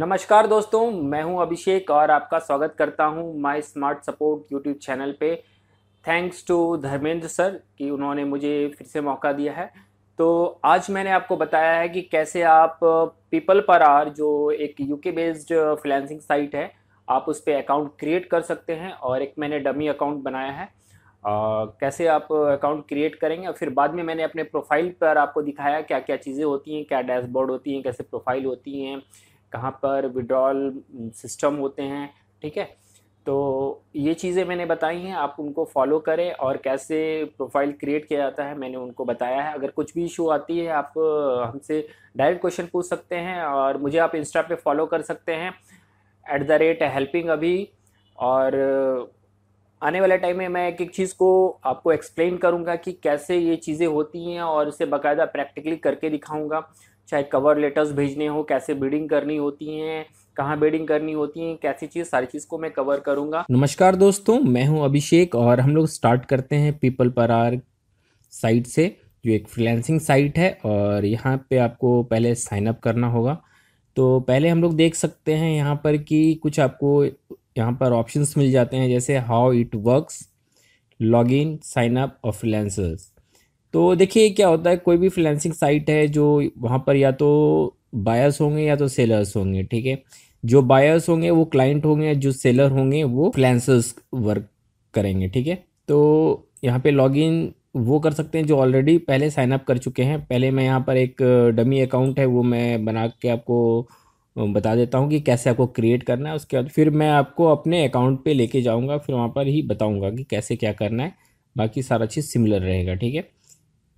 नमस्कार दोस्तों मैं हूं अभिषेक और आपका स्वागत करता हूं my smart support YouTube channel पे थैंक्स टू धर्मेंद्र सर कि उन्होंने मुझे फिर से मौका दिया है तो आज मैंने आपको बताया है कि कैसे आप पीपल पर आर जो एक यूके बेस्ड फ्लैंसिंग साइट है आप उस पर अकाउंट क्रिएट कर सकते हैं और एक मैंने डमी अकाउंट बनाया है आ, कैसे आप अकाउंट क्रिएट करेंगे और फिर बाद में मैंने अपने प्रोफाइल पर आपको दिखाया क्या क्या चीज़ें होती हैं क्या डैशबोर्ड होती हैं कैसे प्रोफाइल होती हैं कहाँ पर विड्रॉल सिस्टम होते हैं ठीक है तो ये चीज़ें मैंने बताई हैं आप उनको फॉलो करें और कैसे प्रोफाइल क्रिएट किया जाता है मैंने उनको बताया है अगर कुछ भी इशू आती है आप uh, हमसे डायरेक्ट क्वेश्चन पूछ सकते हैं और मुझे आप इंस्टा पे फॉलो कर सकते हैं एट द रेट हेल्पिंग अभी और uh, आने वाले टाइम में मैं एक एक चीज़ को आपको एक्सप्लेन करूँगा कि कैसे ये चीज़ें होती हैं और उसे बाकायदा प्रैक्टिकली करके दिखाऊँगा चाहे कवर लेटर्स भेजने हो कैसे बिडिंग करनी होती हैं कहाँ बेडिंग करनी होती है कैसी चीज़ सारी चीज़ को मैं कवर करूंगा नमस्कार दोस्तों मैं हूँ अभिषेक और हम लोग स्टार्ट करते हैं पीपल पर आर साइट से जो एक फ्रीलैंसिंग साइट है और यहाँ पे आपको पहले साइन अप करना होगा तो पहले हम लोग देख सकते हैं यहाँ पर कि कुछ आपको यहाँ पर ऑप्शंस मिल जाते हैं जैसे how it works in sign up और फ्रीलैंसर्स तो देखिए क्या होता है कोई भी फ्लैंसिंग साइट है जो वहाँ पर या तो बायर्स होंगे या तो सेलर्स होंगे ठीक है जो बायर्स होंगे वो क्लाइंट होंगे जो सेलर होंगे वो फ्रीलांसर्स वर्क करेंगे ठीक है तो यहाँ पे लॉगिन वो कर सकते हैं जो ऑलरेडी पहले साइन अप कर चुके हैं पहले मैं यहाँ पर एक डमी अकाउंट है वो मैं बना के आपको बता देता हूँ कि कैसे आपको क्रिएट करना है उसके बाद फिर मैं आपको अपने अकाउंट पे लेके जाऊँगा फिर वहाँ पर ही बताऊँगा कि कैसे क्या करना है बाकी सारा चीज़ सिमिलर रहेगा ठीक है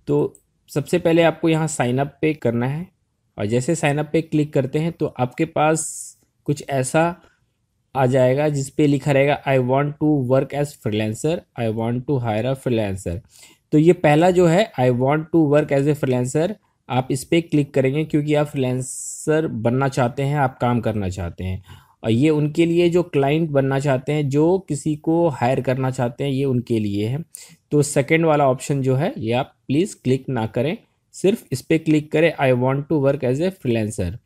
तो सबसे पहले आपको यहाँ साइनअप पे करना है और जैसे साइनअप पे क्लिक करते हैं तो आपके पास कुछ ऐसा आ जाएगा जिस पे लिखा रहेगा I want to work as freelancer I want to hire a freelancer तो ये पहला जो है I want to work as a freelancer आप इस पर क्लिक करेंगे क्योंकि आप फ्रीलेंसर बनना चाहते हैं आप काम करना चाहते हैं और ये उनके लिए जो क्लाइंट बनना चाहते हैं जो किसी को हायर करना चाहते हैं ये उनके लिए है तो सेकेंड वाला ऑप्शन जो है ये आप प्लीज़ क्लिक ना करें सिर्फ इस पर क्लिक करें I want to work as a freelancer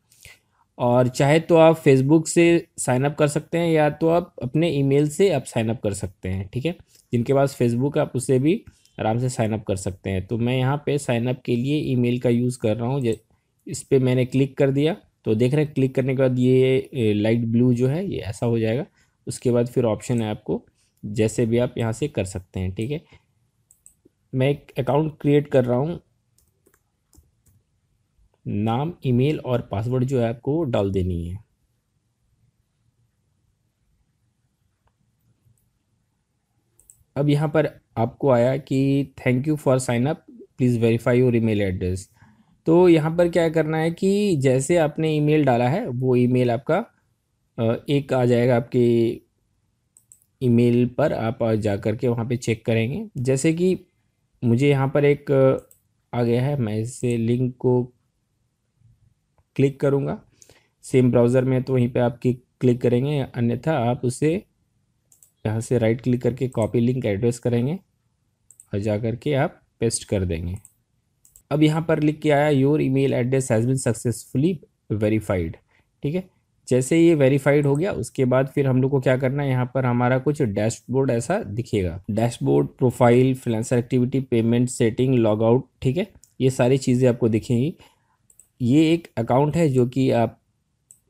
और चाहे तो आप फेसबुक से साइनअप कर सकते हैं या तो आप अपने ईमेल से आप साइनअप कर सकते हैं ठीक है जिनके पास फेसबुक है आप उसे भी आराम से साइनअप कर सकते हैं तो मैं यहाँ पे साइनअप के लिए ईमेल का यूज़ कर रहा हूँ इस पर मैंने क्लिक कर दिया तो देख रहे हैं क्लिक करने के बाद ये लाइट ब्लू जो है ये ऐसा हो जाएगा उसके बाद फिर ऑप्शन है आपको जैसे भी आप यहाँ से कर सकते हैं ठीक है मैं एक अकाउंट क्रिएट कर रहा हूँ नाम ईमेल और पासवर्ड जो है आपको डाल देनी है अब यहाँ पर आपको आया कि thank you for sign up please verify your email address तो यहाँ पर क्या करना है कि जैसे आपने ईमेल डाला है वो ईमेल आपका एक आ जाएगा आपके ईमेल पर आप जा कर के वहाँ पे चेक करेंगे जैसे कि मुझे यहाँ पर एक आ गया है मैं इसे लिंक को क्लिक करूँगा सेम ब्राउज़र में तो वहीं पे आपकी क्लिक करेंगे अन्यथा आप उसे यहाँ से राइट क्लिक करके कॉपी लिंक एड्रेस करेंगे और जा कर के आप पेस्ट कर देंगे अब यहाँ पर लिख के आया your email address has been successfully verified ठीक है जैसे ये वेरीफाइड हो गया उसके बाद फिर हम लोग को क्या करना है यहाँ पर हमारा कुछ डैशबोर्ड ऐसा दिखेगा dashboard profile freelancer activity payment setting log out ठीक है ये सारी चीज़ें आपको दिखेंगी ये एक अकाउंट है जो कि आप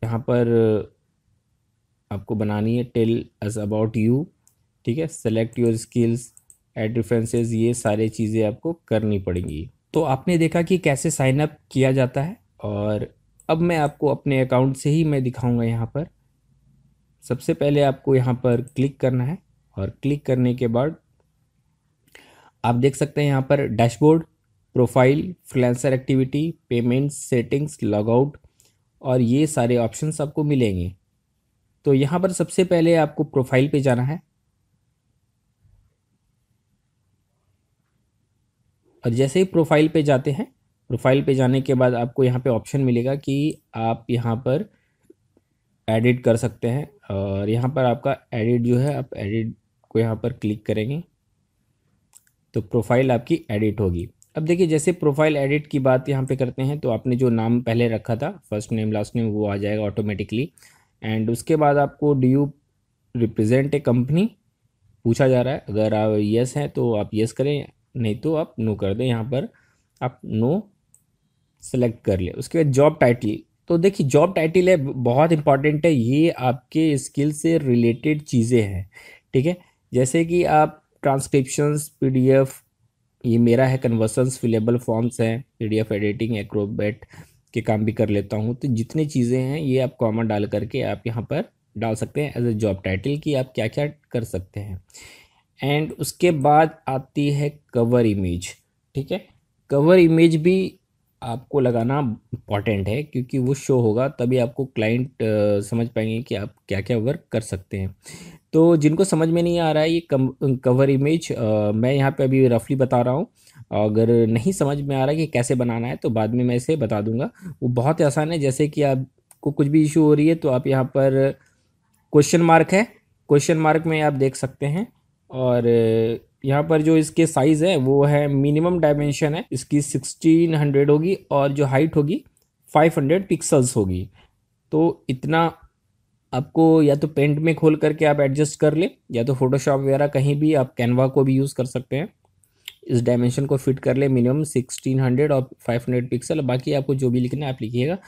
यहाँ पर आपको बनानी है टेल अस अबाउट यू ठीक है select your skills add differences ये सारी चीज़ें आपको करनी पड़ेंगी तो आपने देखा कि कैसे साइनअप किया जाता है और अब मैं आपको अपने अकाउंट से ही मैं दिखाऊंगा यहाँ पर सबसे पहले आपको यहाँ पर क्लिक करना है और क्लिक करने के बाद आप देख सकते हैं यहाँ पर dashboard profile freelancer activity payment settings logout और ये सारे ऑप्शंस आपको मिलेंगे तो यहाँ पर सबसे पहले आपको प्रोफाइल पे जाना है और जैसे ही प्रोफाइल पे जाते हैं प्रोफाइल पे जाने के बाद आपको यहाँ पे ऑप्शन मिलेगा कि आप यहाँ पर एडिट कर सकते हैं और यहाँ पर आपका एडिट जो है आप एडिट को यहाँ पर क्लिक करेंगे तो प्रोफाइल आपकी एडिट होगी अब देखिए जैसे प्रोफाइल एडिट की बात यहाँ पे करते हैं तो आपने जो नाम पहले रखा था फर्स्ट नेम लास्ट नेम वो आ जाएगा ऑटोमेटिकली एंड उसके बाद आपको do you represent a company पूछा जा रहा है अगर आप यस हैं तो आप यस करें नहीं तो आप नो कर दें यहाँ पर आप नो सेलेक्ट कर लिया उसके बाद जॉब टाइटल तो देखिए जॉब टाइटल है बहुत इंपॉर्टेंट है ये आपके स्किल से रिलेटेड चीज़ें हैं ठीक है जैसे कि आप ट्रांसक्रिप्शंस पीडीएफ ये मेरा है कन्वर्सन्स फिलेबल फॉर्म्स हैं पीडीएफ एडिटिंग एक्रोबेट के काम भी कर लेता हूँ तो जितनी चीज़ें हैं ये आप कॉमन डाल करके आप यहाँ पर डाल सकते हैं एज ए जॉब टाइटल कि आप क्या क्या कर सकते हैं एंड उसके बाद आती है कवर इमेज ठीक है कवर इमेज भी आपको लगाना इम्पॉर्टेंट है क्योंकि वो शो होगा तभी आपको क्लाइंट समझ पाएंगे कि आप क्या क्या वर्क कर सकते हैं तो जिनको समझ में नहीं आ रहा है ये कम, कवर इमेज मैं यहाँ पे अभी रफली बता रहा हूँ अगर नहीं समझ में आ रहा है कि कैसे बनाना है तो बाद में मैं इसे बता दूंगा वो बहुत ही आसान है जैसे कि आपको कुछ भी इशू हो रही है तो आप यहाँ पर क्वेश्चन मार्क है क्वेश्चन मार्क में आप देख सकते हैं और यहाँ पर जो इसके साइज है वो है मिनिमम डायमेंशन है इसकी 1600 होगी और जो हाइट होगी 500 पिक्सल्स होगी तो इतना आपको या तो पेंट में खोल करके आप एडजस्ट कर ले या तो फोटोशॉप वगैरह कहीं भी आप कैनवा को भी यूज़ कर सकते हैं इस डायमेंशन को फिट कर ले मिनिमम 1600 और 500 पिक्सल बाकी आपको जो भी लिखना है आप लिखिएगा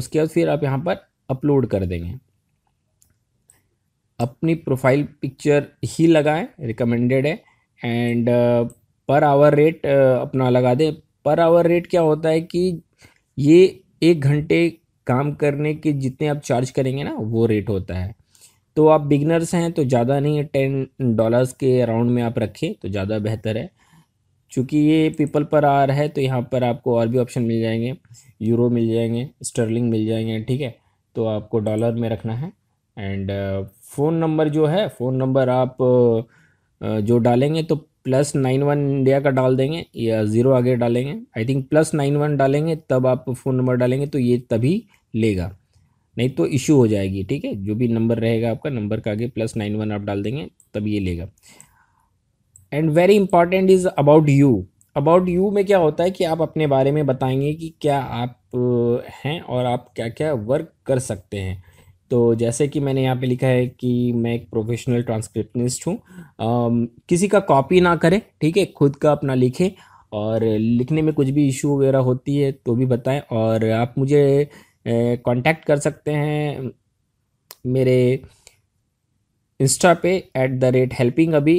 उसके बाद फिर आप यहाँ पर अपलोड कर देंगे अपनी प्रोफाइल पिक्चर ही लगाएं रिकमेंडेड है एंड पर आवर रेट अपना लगा दें पर आवर रेट क्या होता है कि ये एक घंटे काम करने के जितने आप चार्ज करेंगे ना वो रेट होता है तो आप बिगनर्स हैं तो ज़्यादा नहीं है टेन डॉलर्स के अराउंड में आप रखें तो ज़्यादा बेहतर है चूँकि ये पीपल पर आ रहा है तो यहाँ पर आपको और भी ऑप्शन मिल जाएंगे यूरो मिल जाएंगे स्टर्लिंग मिल जाएंगे ठीक है तो आपको डॉलर में रखना है एंड फ़ोन नंबर जो है फ़ोन नंबर आप जो डालेंगे तो प्लस नाइन वन इंडिया का डाल देंगे या ज़ीरो आगे डालेंगे I think plus nine one डालेंगे तब आप फ़ोन नंबर डालेंगे तो ये तभी लेगा नहीं तो इशू हो जाएगी ठीक है जो भी नंबर रहेगा आपका नंबर का आगे प्लस नाइन वन आप डाल देंगे तब ये लेगा and very important is about you about you में क्या होता है कि आप अपने बारे में बताएंगे कि क्या आप हैं और आप क्या क्या वर्क कर सकते हैं तो जैसे कि मैंने यहाँ पे लिखा है कि मैं एक प्रोफेशनल ट्रांसक्रिप्टनिस्ट हूँ किसी का कॉपी ना करें ठीक है खुद का अपना लिखें और लिखने में कुछ भी इशू वगैरह होती है तो भी बताएं और आप मुझे कांटेक्ट कर सकते हैं मेरे इंस्टा पे at the rate helping Abhi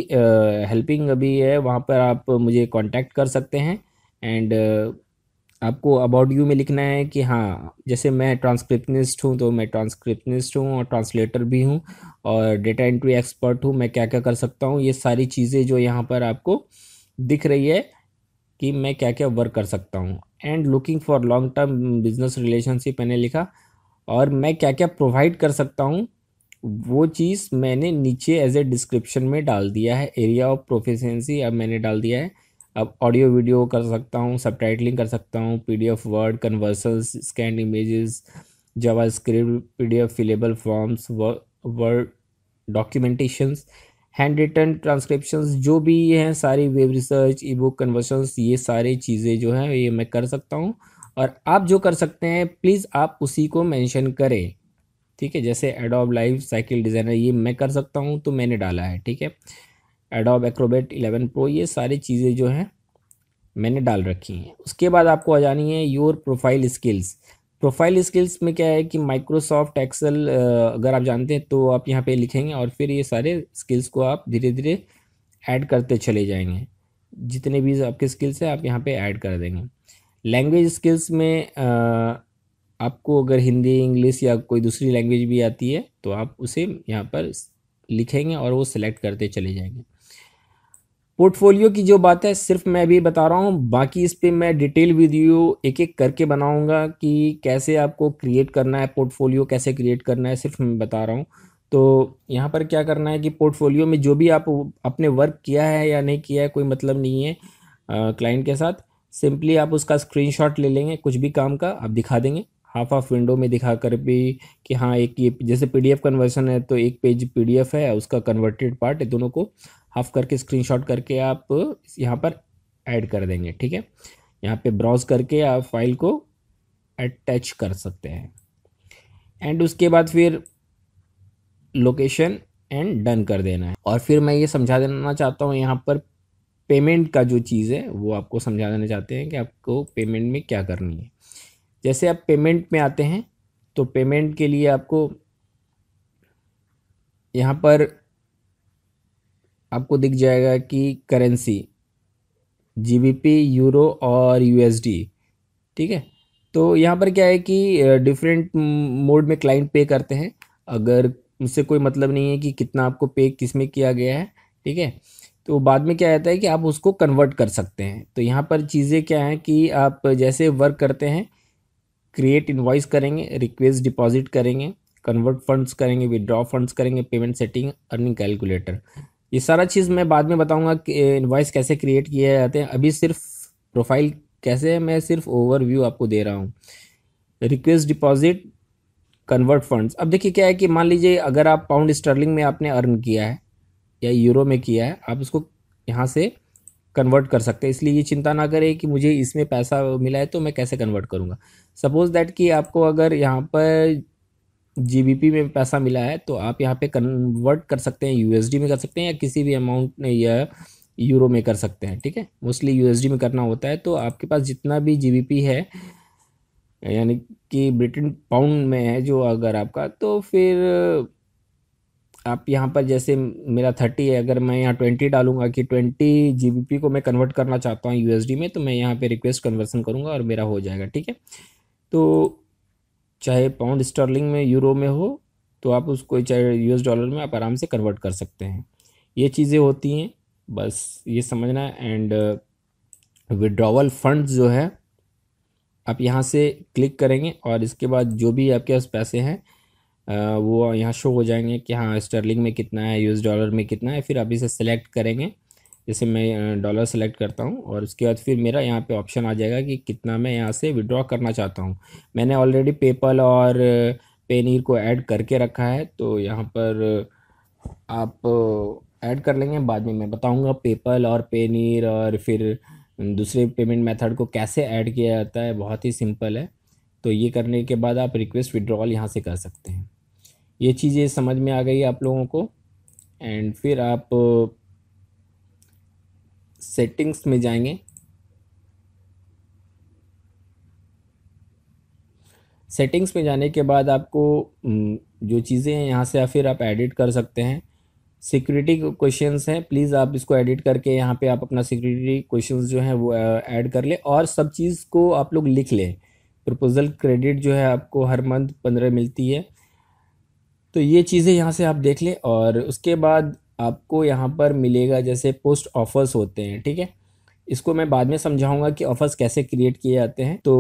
helping Abhi है वहाँ पर आप मुझे कांटेक्ट कर सकते हैं एंड आपको अबाउट यू में लिखना है कि हाँ जैसे मैं ट्रांसक्रिप्निस्ट हूँ तो मैं ट्रांसक्रिप्निस्ट हूँ और ट्रांसलेटर भी हूँ और डेटा एंट्री एक्सपर्ट हूँ मैं क्या क्या कर सकता हूँ ये सारी चीज़ें जो यहाँ पर आपको दिख रही है कि मैं क्या क्या वर्क कर सकता हूँ and looking for long term business relationship मैंने लिखा और मैं क्या क्या प्रोवाइड कर सकता हूँ वो चीज़ मैंने नीचे एज ए डिस्क्रिप्शन में डाल दिया है एरिया ऑफ प्रोफेसेंसी अब मैंने डाल दिया है अब ऑडियो वीडियो कर सकता हूँ सब कर सकता हूँ P D F word conversions scan images JavaScript P D F fillable forms word documentations handwritten transcription जो भी ये हैं सारी web research ebook conversions ये सारी चीज़ें जो हैं ये मैं कर सकता हूँ और आप जो कर सकते हैं प्लीज़ आप उसी को मेंशन करें ठीक है जैसे एडोब लाइव साइकिल डिज़ाइनर ये मैं कर सकता हूँ तो मैंने डाला है ठीक है एडोब एक्रोबेट 11 प्रो ये सारी चीज़ें जो हैं मैंने डाल रखी हैं उसके बाद आपको आ जानी है your profile skills profile skills में क्या है कि माइक्रोसॉफ्ट एक्सेल अगर आप जानते हैं तो आप यहाँ पे लिखेंगे और फिर ये सारे स्किल्स को आप धीरे धीरे ऐड करते चले जाएंगे जितने भी आपके स्किल्स हैं आप यहाँ पे ऐड कर देंगे लैंग्वेज स्किल्स में आपको अगर हिंदी इंग्लिश या कोई दूसरी लैंग्वेज भी आती है तो आप उसे यहाँ पर लिखेंगे और वो सिलेक्ट करते चले जाएंगे पोर्टफोलियो की जो बात है सिर्फ मैं अभी बता रहा हूँ बाकी इस पर मैं डिटेल वीडियो एक एक करके बनाऊँगा कि कैसे आपको क्रिएट करना है पोर्टफोलियो कैसे क्रिएट करना है सिर्फ मैं बता रहा हूँ तो यहाँ पर क्या करना है कि पोर्टफोलियो में जो भी आप आपने वर्क किया है या नहीं किया है कोई मतलब नहीं है क्लाइंट के साथ सिंपली आप उसका शॉट ले लेंगे कुछ भी काम का आप दिखा देंगे हाफ ऑफ विंडो में दिखा कर भी कि हाँ एक ये जैसे एफ कन्वर्सन है तो एक पेज एफ है उसका कन्वर्टेड पार्ट दोनों को हाफ करके स्क्रीनशॉट करके आप यहाँ पर ऐड कर देंगे ठीक है यहाँ पे ब्राउज करके आप फाइल को अटैच कर सकते हैं एंड उसके बाद फिर लोकेशन एंड डन कर देना है और फिर मैं ये समझा देना चाहता हूँ यहाँ पर पेमेंट का जो चीज़ है वो आपको समझा देना चाहते हैं कि आपको पेमेंट में क्या करनी है जैसे आप पेमेंट में आते हैं तो पेमेंट के लिए आपको यहाँ पर आपको दिख जाएगा कि करेंसी जीबीपी यूरो और यूएसडी ठीक है तो यहाँ पर क्या है कि डिफरेंट मोड में क्लाइंट पे करते हैं अगर उससे कोई मतलब नहीं है कि कितना आपको पे किस में किया गया है ठीक है तो बाद में क्या रहता है कि आप उसको कन्वर्ट कर सकते हैं तो यहाँ पर चीज़ें क्या हैं कि आप जैसे वर्क करते हैं क्रिएट इन्वाइस करेंगे रिक्वेस्ट डिपॉजिट करेंगे कन्वर्ट फंड्स करेंगे विदड्रॉ फंड्स करेंगे पेमेंट सेटिंग अर्निंग कैलकुलेटर ये सारा चीज़ मैं बाद में बताऊंगा कि इन्वाइस कैसे क्रिएट किए जाते हैं अभी सिर्फ प्रोफाइल कैसे है मैं सिर्फ ओवरव्यू आपको दे रहा हूँ रिक्वेस्ट डिपॉजिट कन्वर्ट फंड्स अब देखिए क्या है कि मान लीजिए अगर आप पाउंड स्टर्लिंग में आपने अर्न किया है या यूरो में किया है आप इसको यहाँ से कन्वर्ट कर सकते हैं इसलिए ये चिंता ना करें कि मुझे इसमें पैसा मिला है तो मैं कैसे कन्वर्ट करूँगा सपोज़ दैट कि आपको अगर यहाँ पर जीबीपी में पैसा मिला है तो आप यहाँ पे कन्वर्ट कर सकते हैं यूएसडी में कर सकते हैं या किसी भी अमाउंट में या यूरो में कर सकते हैं ठीक है मोस्टली यूएसडी में करना होता है तो आपके पास जितना भी जीबीपी है यानी कि ब्रिटेन पाउंड में है जो अगर आपका तो फिर आप यहाँ पर जैसे मेरा थर्टी है अगर मैं यहाँ ट्वेंटी डालूंगा कि ट्वेंटी जी को मैं कन्वर्ट करना चाहता हूँ यू में तो मैं यहाँ पर रिक्वेस्ट कन्वर्सन करूँगा और मेरा हो जाएगा ठीक है तो चाहे पाउंड स्टर्लिंग में यूरो में हो तो आप उसको चाहे यूएस डॉलर में आप आराम से कन्वर्ट कर सकते हैं ये चीज़ें होती हैं बस ये समझना एंड विड्रॉवल फंड जो है आप यहाँ से क्लिक करेंगे और इसके बाद जो भी आपके पास पैसे हैं uh, वो यहाँ शो हो जाएंगे कि हाँ स्टर्लिंग में कितना है यूएस डॉलर में कितना है फिर आप इसे सेलेक्ट करेंगे जैसे मैं डॉलर सेलेक्ट करता हूँ और उसके बाद फिर मेरा यहाँ पे ऑप्शन आ जाएगा कि कितना मैं यहाँ से विड्रॉ करना चाहता हूँ मैंने ऑलरेडी पेपल और पेनीर को ऐड करके रखा है तो यहाँ पर आप ऐड कर लेंगे बाद में मैं बताऊँगा पेपल और पेनीर और फिर दूसरे पेमेंट मेथड को कैसे ऐड किया जाता है बहुत ही सिंपल है तो ये करने के बाद आप रिक्वेस्ट विड्रॉल यहाँ से कर सकते हैं ये चीज़ें समझ में आ गई आप लोगों को एंड फिर आप सेटिंग्स में जाएंगे सेटिंग्स में जाने के बाद आपको जो चीज़ें हैं यहाँ से या फिर आप एडिट कर सकते हैं सिक्योरिटी क्वेश्चन हैं प्लीज़ आप इसको एडिट करके यहाँ पे आप अपना सिक्योरिटी क्वेश्चन जो हैं वो ऐड कर लें और सब चीज़ को आप लोग लिख लें प्रपोज़ल क्रेडिट जो है आपको हर मंथ पंद्रह मिलती है तो ये चीज़ें यहाँ से आप देख लें और उसके बाद आपको यहाँ पर मिलेगा जैसे पोस्ट ऑफर्स होते हैं ठीक है इसको मैं बाद में समझाऊंगा कि ऑफर्स कैसे क्रिएट किए जाते हैं तो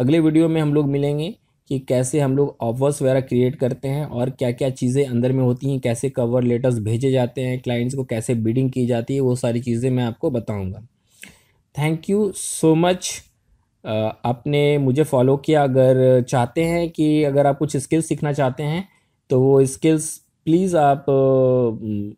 अगले वीडियो में हम लोग मिलेंगे कि कैसे हम लोग ऑफर्स वगैरह क्रिएट करते हैं और क्या क्या चीज़ें अंदर में होती हैं कैसे कवर लेटर्स भेजे जाते हैं क्लाइंट्स को कैसे बिडिंग की जाती है वो सारी चीज़ें मैं आपको बताऊँगा थैंक यू सो मच आपने मुझे फॉलो किया अगर चाहते हैं कि अगर आप कुछ स्किल्स सीखना चाहते हैं तो वो स्किल्स प्लीज़ आप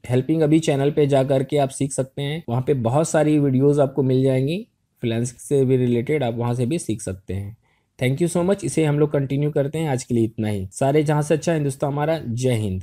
हेल्पिंग अभी चैनल पे जा कर के आप सीख सकते हैं वहाँ पे बहुत सारी वीडियोस आपको मिल जाएंगी फिलेंस से भी रिलेटेड आप वहाँ से भी सीख सकते हैं थैंक यू सो मच इसे हम लोग कंटिन्यू करते हैं आज के लिए इतना ही सारे जहाँ से अच्छा हिंदुस्तान हमारा जय हिंद